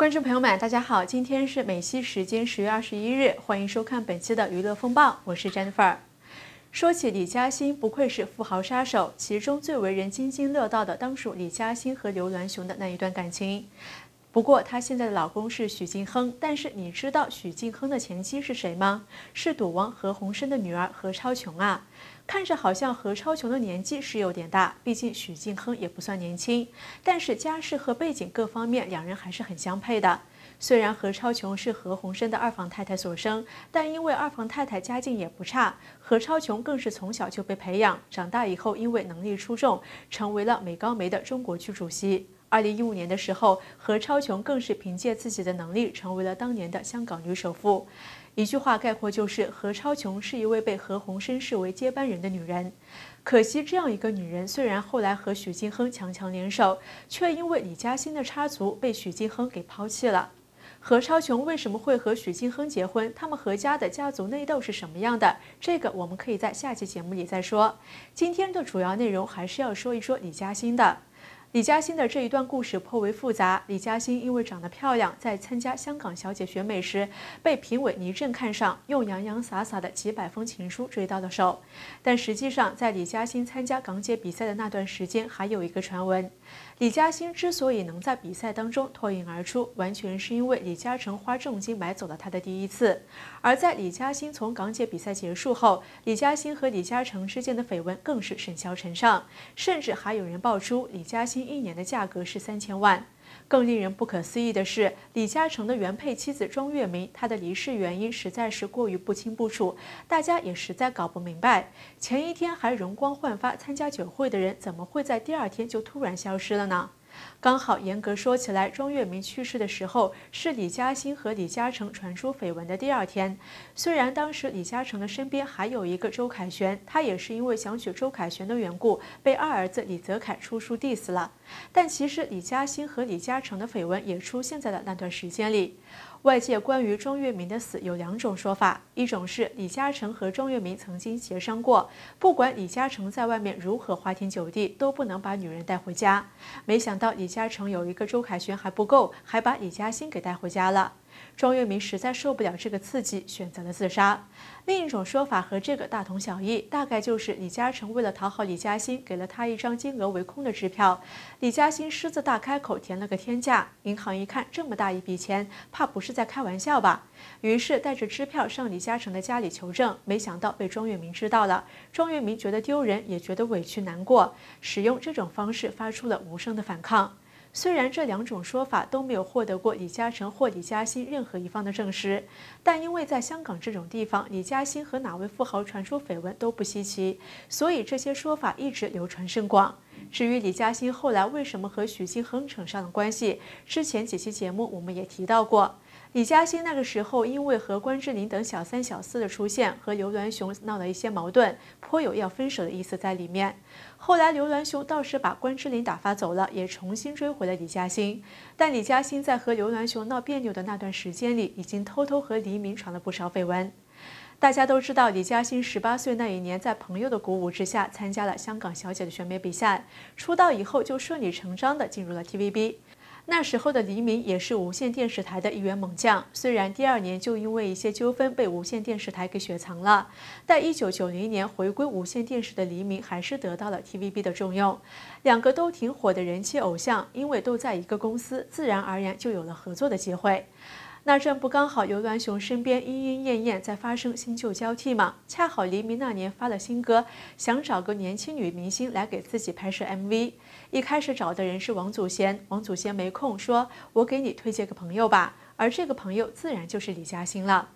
观众朋友们，大家好，今天是美西时间十月二十一日，欢迎收看本期的娱乐风暴，我是 Jennifer。说起李嘉欣，不愧是富豪杀手，其中最为人津津乐道的，当属李嘉欣和刘銮雄的那一段感情。不过，她现在的老公是许晋亨，但是你知道许晋亨的前妻是谁吗？是赌王何鸿燊的女儿何超琼啊。看着好像何超琼的年纪是有点大，毕竟许晋亨也不算年轻，但是家世和背景各方面，两人还是很相配的。虽然何超琼是何鸿燊的二房太太所生，但因为二房太太家境也不差，何超琼更是从小就被培养，长大以后因为能力出众，成为了美高梅的中国区主席。二零一五年的时候，何超琼更是凭借自己的能力，成为了当年的香港女首富。一句话概括就是，何超琼是一位被何鸿燊视为接班人的女人。可惜这样一个女人，虽然后来和许晋亨强强联手，却因为李嘉欣的插足，被许晋亨给抛弃了。何超琼为什么会和许晋亨结婚？他们何家的家族内斗是什么样的？这个我们可以在下期节目里再说。今天的主要内容还是要说一说李嘉欣的。李嘉欣的这一段故事颇为复杂。李嘉欣因为长得漂亮，在参加香港小姐选美时被评委倪震看上，用洋洋洒洒的几百封情书追到了手。但实际上，在李嘉欣参加港姐比赛的那段时间，还有一个传闻。李嘉欣之所以能在比赛当中脱颖而出，完全是因为李嘉诚花重金买走了他的第一次。而在李嘉欣从港姐比赛结束后，李嘉欣和李嘉诚之间的绯闻更是甚嚣尘上，甚至还有人爆出李嘉欣一年的价格是三千万。更令人不可思议的是，李嘉诚的原配妻子庄月明，她的离世原因实在是过于不清不楚，大家也实在搞不明白。前一天还容光焕发参加酒会的人，怎么会在第二天就突然消失了呢？刚好，严格说起来，庄月明去世的时候是李嘉欣和李嘉诚传出绯闻的第二天。虽然当时李嘉诚的身边还有一个周凯旋，他也是因为想娶周凯旋的缘故被二儿子李泽楷出书 diss 了，但其实李嘉欣和李嘉诚的绯闻也出现在了那段时间里。外界关于庄月明的死有两种说法，一种是李嘉诚和庄月明曾经协商过，不管李嘉诚在外面如何花天酒地，都不能把女人带回家。没想到李嘉诚有一个周凯旋还不够，还把李嘉欣给带回家了。庄月明实在受不了这个刺激，选择了自杀。另一种说法和这个大同小异，大概就是李嘉诚为了讨好李嘉欣，给了他一张金额为空的支票。李嘉欣狮子大开口，填了个天价。银行一看这么大一笔钱，怕不是在开玩笑吧？于是带着支票上李嘉诚的家里求证，没想到被庄月明知道了。庄月明觉得丢人，也觉得委屈难过，使用这种方式发出了无声的反抗。虽然这两种说法都没有获得过李嘉诚或李嘉欣任何一方的证实，但因为在香港这种地方，李嘉欣和哪位富豪传出绯闻都不稀奇，所以这些说法一直流传甚广。至于李嘉欣后来为什么和许晋亨扯上了关系，之前几期节目我们也提到过。李嘉欣那个时候，因为和关之琳等小三小四的出现，和刘銮雄闹了一些矛盾，颇有要分手的意思在里面。后来刘銮雄倒是把关之琳打发走了，也重新追回了李嘉欣。但李嘉欣在和刘銮雄闹别扭的那段时间里，已经偷偷和黎明传了不少绯闻。大家都知道，李嘉欣十八岁那一年，在朋友的鼓舞之下，参加了香港小姐的选美比赛，出道以后就顺理成章地进入了 TVB。那时候的黎明也是无线电视台的一员猛将，虽然第二年就因为一些纠纷被无线电视台给雪藏了，但一九九零年回归无线电视的黎明还是得到了 TVB 的重用。两个都挺火的人气偶像，因为都在一个公司，自然而然就有了合作的机会。那这不刚好刘銮雄身边莺莺燕燕在发生新旧交替吗？恰好黎明那年发了新歌，想找个年轻女明星来给自己拍摄 MV。一开始找的人是王祖贤，王祖贤没空，说我给你推荐个朋友吧。而这个朋友自然就是李嘉欣了。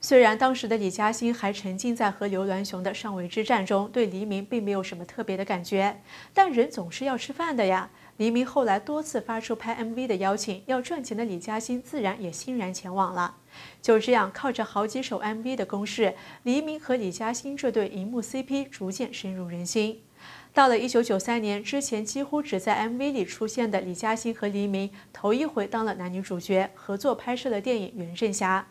虽然当时的李嘉欣还沉浸在和刘銮雄的上位之战中，对黎明并没有什么特别的感觉，但人总是要吃饭的呀。黎明后来多次发出拍 MV 的邀请，要赚钱的李嘉欣自然也欣然前往了。就这样，靠着好几首 MV 的攻势，黎明和李嘉欣这对荧幕 CP 逐渐深入人心。到了1993年，之前几乎只在 MV 里出现的李嘉欣和黎明，头一回当了男女主角，合作拍摄了电影《袁振霞》。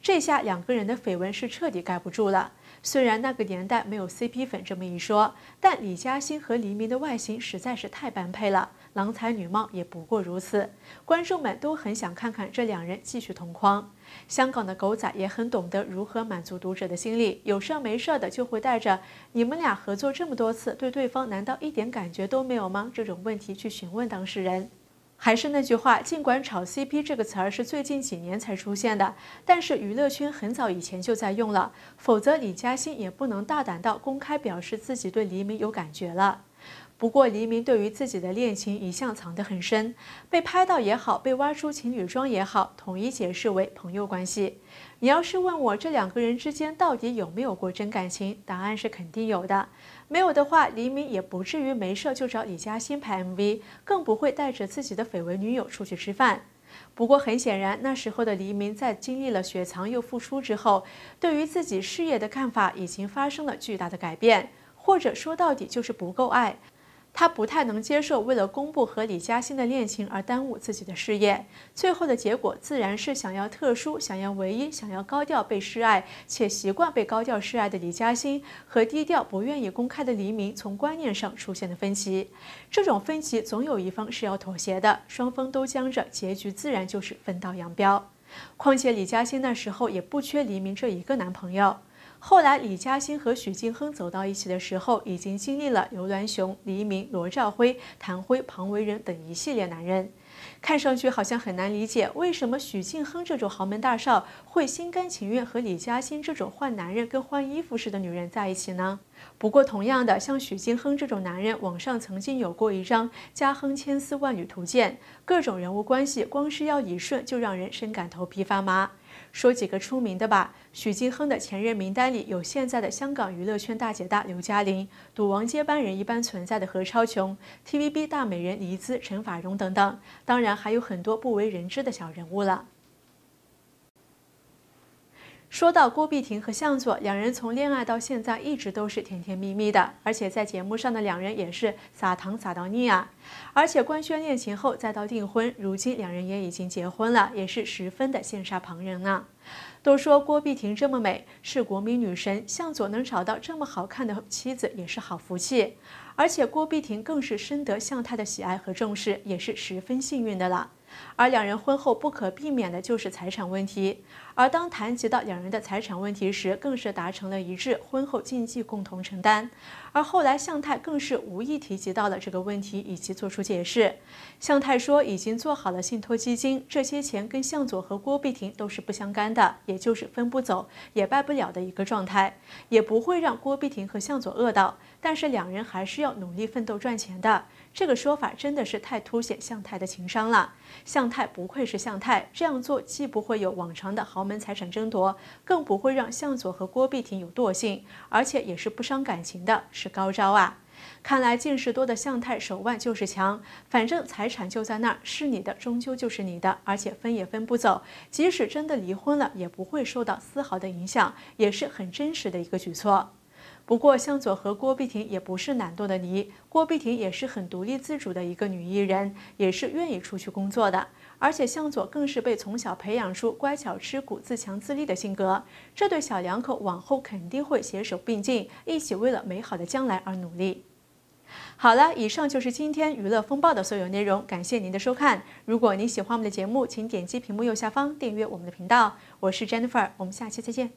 这下两个人的绯闻是彻底盖不住了。虽然那个年代没有 CP 粉这么一说，但李嘉欣和黎明的外形实在是太般配了，郎才女貌也不过如此。观众们都很想看看这两人继续同框，香港的狗仔也很懂得如何满足读者的心理，有事儿没事儿的就会带着“你们俩合作这么多次，对对方难道一点感觉都没有吗？”这种问题去询问当事人。还是那句话，尽管“炒 CP” 这个词儿是最近几年才出现的，但是娱乐圈很早以前就在用了。否则，李嘉欣也不能大胆到公开表示自己对黎明有感觉了。不过，黎明对于自己的恋情一向藏得很深，被拍到也好，被挖出情侣装也好，统一解释为朋友关系。你要是问我这两个人之间到底有没有过真感情，答案是肯定有的。没有的话，黎明也不至于没事就找李嘉欣拍 MV，更不会带着自己的绯闻女友出去吃饭。不过很显然，那时候的黎明在经历了雪藏又复出之后，对于自己事业的看法已经发生了巨大的改变，或者说到底就是不够爱。他不太能接受为了公布和李嘉欣的恋情而耽误自己的事业，最后的结果自然是想要特殊、想要唯一、想要高调被示爱，且习惯被高调示爱的李嘉欣和低调不愿意公开的黎明从观念上出现了分歧。这种分歧总有一方是要妥协的，双方都僵着，结局自然就是分道扬镳。况且李嘉欣那时候也不缺黎明这一个男朋友。后来，李嘉欣和许晋亨走到一起的时候，已经经历了刘銮雄、黎明、罗兆辉、谭辉、庞维仁等一系列男人。看上去好像很难理解，为什么许晋亨这种豪门大少会心甘情愿和李嘉欣这种换男人跟换衣服似的女人在一起呢？不过，同样的，像许晋亨这种男人，网上曾经有过一张“嘉亨千丝万缕图鉴”，各种人物关系，光是要一顺就让人深感头皮发麻。说几个出名的吧，许晋亨的前任名单里有现在的香港娱乐圈大姐大刘嘉玲，赌王接班人一般存在的何超琼，TVB 大美人黎姿、陈法蓉等等，当然还有很多不为人知的小人物了。说到郭碧婷和向佐两人，从恋爱到现在一直都是甜甜蜜蜜的，而且在节目上的两人也是撒糖撒到腻啊。而且官宣恋情后再到订婚，如今两人也已经结婚了，也是十分的羡煞旁人呢。都说郭碧婷这么美是国民女神，向佐能找到这么好看的妻子也是好福气。而且郭碧婷更是深得向太的喜爱和重视，也是十分幸运的了。而两人婚后不可避免的就是财产问题，而当谈及到两人的财产问题时，更是达成了一致，婚后经济共同承担。而后来向太更是无意提及到了这个问题，以及做出解释。向太说已经做好了信托基金，这些钱跟向佐和郭碧婷都是不相干的，也就是分不走，也败不了的一个状态，也不会让郭碧婷和向佐饿到，但是两人还是要努力奋斗赚钱的。这个说法真的是太凸显向太的情商了。向太不愧是向太，这样做既不会有往常的豪门财产争夺，更不会让向佐和郭碧婷有惰性，而且也是不伤感情的，是高招啊！看来近视多的向太手腕就是强，反正财产就在那儿，是你的终究就是你的，而且分也分不走，即使真的离婚了也不会受到丝毫的影响，也是很真实的一个举措。不过向佐和郭碧婷也不是懒惰的泥，郭碧婷也是很独立自主的一个女艺人，也是愿意出去工作的。而且向佐更是被从小培养出乖巧吃苦、自强自立的性格。这对小两口往后肯定会携手并进，一起为了美好的将来而努力。好了，以上就是今天娱乐风暴的所有内容，感谢您的收看。如果您喜欢我们的节目，请点击屏幕右下方订阅我们的频道。我是 Jennifer，我们下期再见。